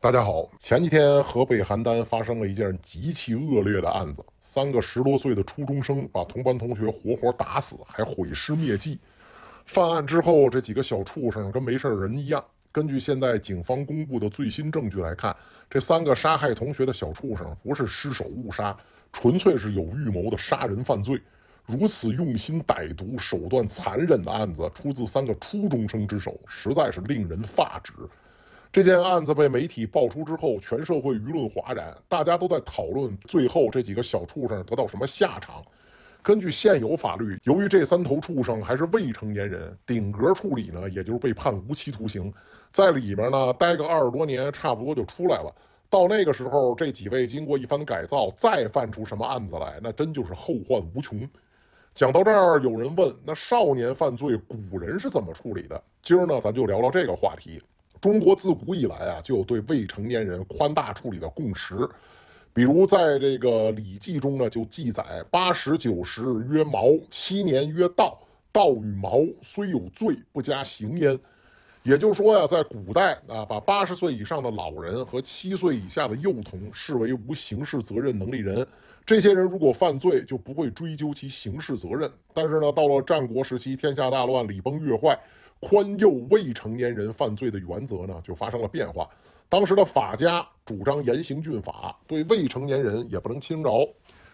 大家好，前几天河北邯郸发生了一件极其恶劣的案子，三个十多岁的初中生把同班同学活活打死，还毁尸灭迹。犯案之后，这几个小畜生跟没事人一样。根据现在警方公布的最新证据来看，这三个杀害同学的小畜生不是失手误杀，纯粹是有预谋的杀人犯罪。如此用心歹毒、手段残忍的案子出自三个初中生之手，实在是令人发指。这件案子被媒体爆出之后，全社会舆论哗然，大家都在讨论最后这几个小畜生得到什么下场。根据现有法律，由于这三头畜生还是未成年人，顶格处理呢，也就是被判无期徒刑，在里边呢待个二十多年，差不多就出来了。到那个时候，这几位经过一番改造，再犯出什么案子来，那真就是后患无穷。讲到这儿，有人问：那少年犯罪，古人是怎么处理的？今儿呢，咱就聊聊这个话题。中国自古以来啊，就有对未成年人宽大处理的共识，比如在这个《礼记》中呢，就记载“八十九十曰毛，七年曰道，道与毛虽有罪，不加刑焉。”也就是说呀，在古代啊，把八十岁以上的老人和七岁以下的幼童视为无刑事责任能力人，这些人如果犯罪，就不会追究其刑事责任。但是呢，到了战国时期，天下大乱，礼崩乐坏。宽宥未成年人犯罪的原则呢，就发生了变化。当时的法家主张严刑峻法，对未成年人也不能轻饶。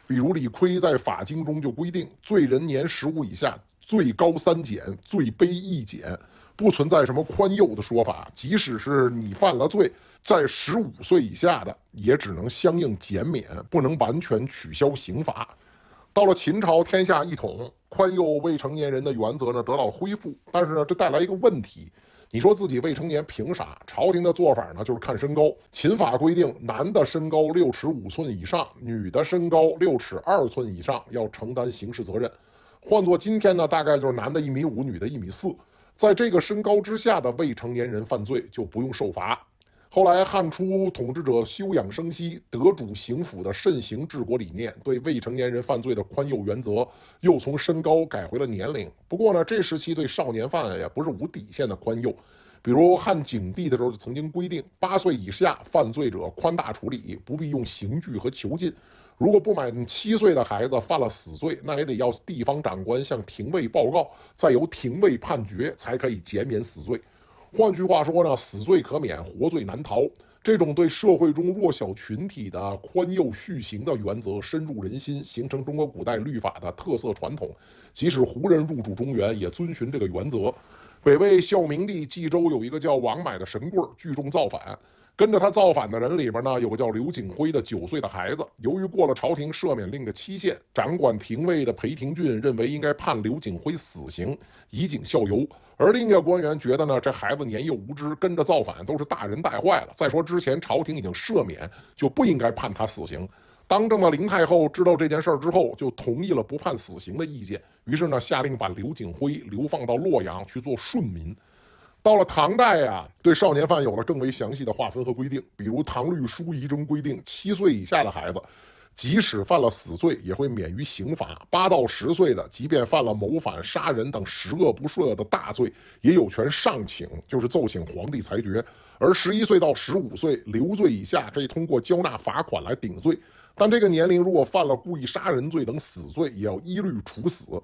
比如《李逵在《法经》中就规定，罪人年十五以下，最高三减，最卑一减，不存在什么宽宥的说法。即使是你犯了罪，在十五岁以下的，也只能相应减免，不能完全取消刑罚。到了秦朝，天下一统，宽宥未成年人的原则呢得到恢复，但是呢，这带来一个问题，你说自己未成年凭啥？朝廷的做法呢就是看身高。秦法规定，男的身高六尺五寸以上，女的身高六尺二寸以上要承担刑事责任。换做今天呢，大概就是男的一米五，女的一米四，在这个身高之下的未成年人犯罪就不用受罚。后来，汉初统治者休养生息、德主刑辅的慎刑治国理念，对未成年人犯罪的宽宥原则，又从身高改回了年龄。不过呢，这时期对少年犯也不是无底线的宽宥。比如汉景帝的时候，就曾经规定，八岁以下犯罪者宽大处理，不必用刑具和囚禁。如果不满七岁的孩子犯了死罪，那也得要地方长官向廷尉报告，再由廷尉判决，才可以减免死罪。换句话说呢，死罪可免，活罪难逃。这种对社会中弱小群体的宽宥续刑的原则深入人心，形成中国古代律法的特色传统。即使胡人入主中原，也遵循这个原则。北魏孝明帝冀州有一个叫王买的神棍聚众造反。跟着他造反的人里边呢，有个叫刘景辉的九岁的孩子。由于过了朝廷赦免令的期限，掌管廷尉的裴廷俊认为应该判刘景辉死刑，以儆效尤。而另一个官员觉得呢，这孩子年幼无知，跟着造反都是大人带坏了。再说之前朝廷已经赦免，就不应该判他死刑。当政的林太后知道这件事儿之后，就同意了不判死刑的意见。于是呢，下令把刘景辉流放到洛阳去做顺民。到了唐代呀，对少年犯有了更为详细的划分和规定。比如《唐律疏议》中规定，七岁以下的孩子，即使犯了死罪，也会免于刑罚；八到十岁的，即便犯了谋反、杀人等十恶不赦的大罪，也有权上请，就是奏请皇帝裁决；而十一岁到十五岁，留罪以下可以通过交纳罚款来顶罪，但这个年龄如果犯了故意杀人罪等死罪，也要一律处死。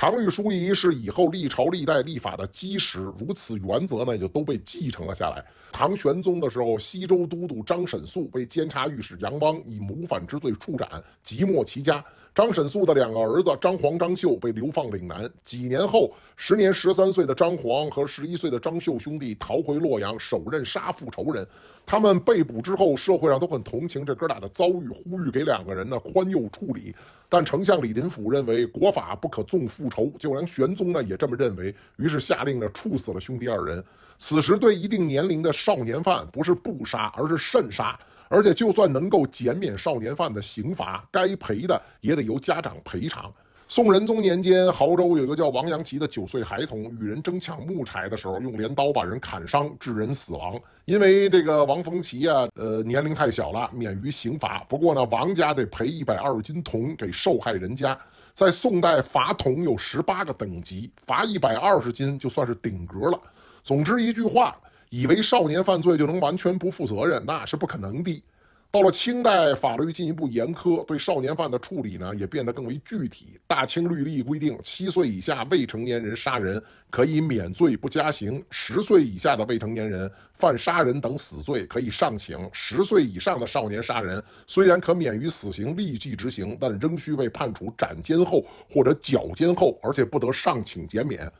唐律疏议是以后历朝历代立法的基石，如此原则呢，就都被继承了下来。唐玄宗的时候，西周都督张沈素被监察御史杨汪以谋反之罪处斩，即没其家。张沈素的两个儿子张黄、张秀被流放岭南。几年后，时年十三岁的张黄和十一岁的张秀兄弟逃回洛阳，首刃杀父仇人。他们被捕之后，社会上都很同情这哥俩的遭遇，呼吁给两个人呢宽宥处理。但丞相李林甫认为国法不可纵复仇，就连玄宗呢也这么认为，于是下令呢处死了兄弟二人。此时，对一定年龄的少年犯，不是不杀，而是慎杀。而且，就算能够减免少年犯的刑罚，该赔的也得由家长赔偿。宋仁宗年间，亳州有个叫王阳奇的九岁孩童，与人争抢木柴的时候，用镰刀把人砍伤，致人死亡。因为这个王逢奇啊，呃，年龄太小了，免于刑罚。不过呢，王家得赔一百二十斤铜给受害人家。在宋代，罚铜有十八个等级，罚一百二十斤就算是顶格了。总之一句话。以为少年犯罪就能完全不负责任，那是不可能的。到了清代，法律进一步严苛，对少年犯的处理呢也变得更为具体。《大清律例》规定，七岁以下未成年人杀人可以免罪不加刑；十岁以下的未成年人犯杀人等死罪可以上刑，十岁以上的少年杀人虽然可免于死刑立即执行，但仍需被判处斩监候或者绞监候，而且不得上请减免。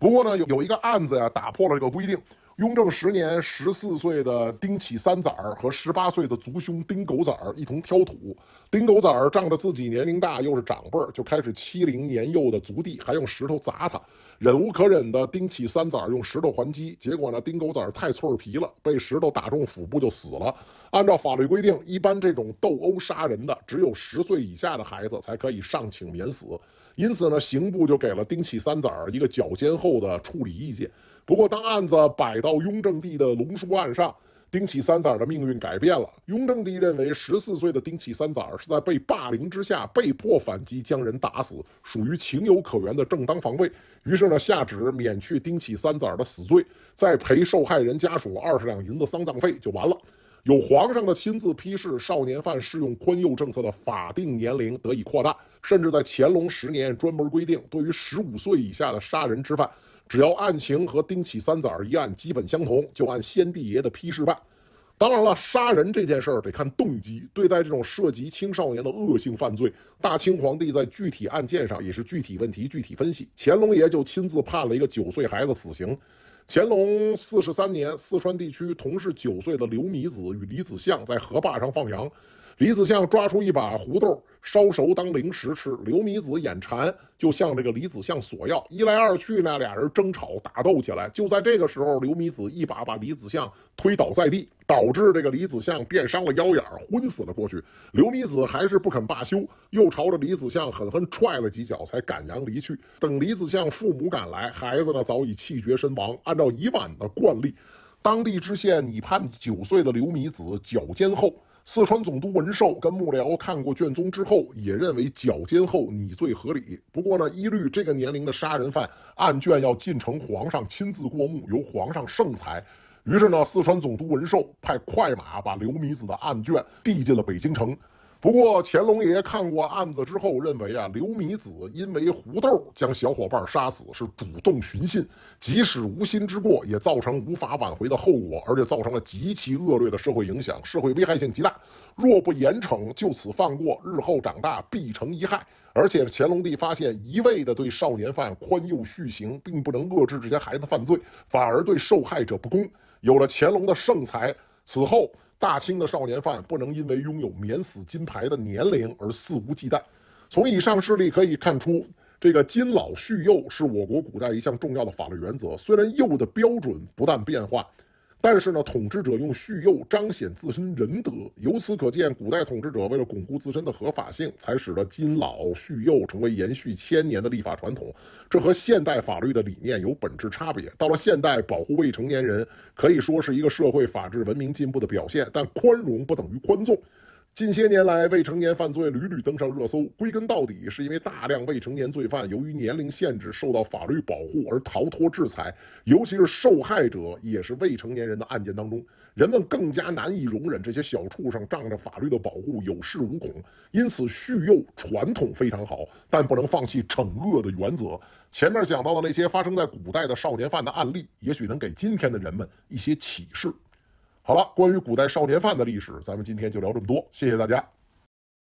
不过呢，有有一个案子呀，打破了这个规定。雍正十年，十四岁的丁启三崽儿和十八岁的族兄丁狗崽儿一同挑土。丁狗崽儿仗着自己年龄大又是长辈儿，就开始欺凌年幼的族弟，还用石头砸他。忍无可忍的丁启三崽儿用石头还击，结果呢，丁狗崽儿太脆皮了，被石头打中腹部就死了。按照法律规定，一般这种斗殴杀人的，只有十岁以下的孩子才可以上请免死。因此呢，刑部就给了丁启三崽儿一个脚监厚的处理意见。不过，当案子摆到雍正帝的龙书案上，丁启三子的命运改变了。雍正帝认为，十四岁的丁启三子是在被霸凌之下被迫反击，将人打死，属于情有可原的正当防卫。于是呢，下旨免去丁启三子的死罪，再赔受害人家属二十两银子丧葬费就完了。有皇上的亲自批示，少年犯适用宽宥政策的法定年龄得以扩大，甚至在乾隆十年专门规定，对于十五岁以下的杀人之犯。只要案情和丁启三子儿一案基本相同，就按先帝爷的批示办。当然了，杀人这件事儿得看动机。对待这种涉及青少年的恶性犯罪，大清皇帝在具体案件上也是具体问题具体分析。乾隆爷就亲自判了一个九岁孩子死刑。乾隆四十三年，四川地区同是九岁的刘米子与李子相在河坝上放羊。李子相抓出一把胡豆，烧熟当零食吃。刘米子眼馋，就向这个李子相索要。一来二去呢，俩人争吵打斗起来。就在这个时候，刘米子一把把李子相推倒在地，导致这个李子相变伤了腰眼，昏死了过去。刘米子还是不肯罢休，又朝着李子相狠狠踹了几脚，才赶羊离去。等李子相父母赶来，孩子呢早已气绝身亡。按照以往的惯例，当地知县拟判九岁的刘米子绞监候。四川总督文寿跟幕僚看过卷宗之后，也认为脚尖后你最合理。不过呢，依律这个年龄的杀人犯案卷要进呈皇上亲自过目，由皇上圣裁。于是呢，四川总督文寿派快马把刘米子的案卷递进了北京城。不过乾隆爷看过案子之后，认为啊，刘米子因为胡豆将小伙伴杀死是主动寻衅，即使无心之过，也造成无法挽回的后果，而且造成了极其恶劣的社会影响，社会危害性极大。若不严惩，就此放过，日后长大必成一害。而且乾隆帝发现，一味的对少年犯宽宥续刑，并不能遏制这些孩子犯罪，反而对受害者不公。有了乾隆的圣裁，此后。大清的少年犯不能因为拥有免死金牌的年龄而肆无忌惮。从以上事例可以看出，这个“金老续幼”是我国古代一项重要的法律原则。虽然幼的标准不断变化。但是呢，统治者用蓄幼彰显自身仁德。由此可见，古代统治者为了巩固自身的合法性，才使得金老蓄幼成为延续千年的立法传统。这和现代法律的理念有本质差别。到了现代，保护未成年人可以说是一个社会法治文明进步的表现。但宽容不等于宽纵。近些年来，未成年犯罪屡屡登上热搜，归根到底是因为大量未成年罪犯由于年龄限制受到法律保护而逃脱制裁，尤其是受害者也是未成年人的案件当中，人们更加难以容忍这些小畜生仗着法律的保护有恃无恐。因此，叙幼传统非常好，但不能放弃惩恶的原则。前面讲到的那些发生在古代的少年犯的案例，也许能给今天的人们一些启示。好了，关于古代少年犯的历史，咱们今天就聊这么多。谢谢大家。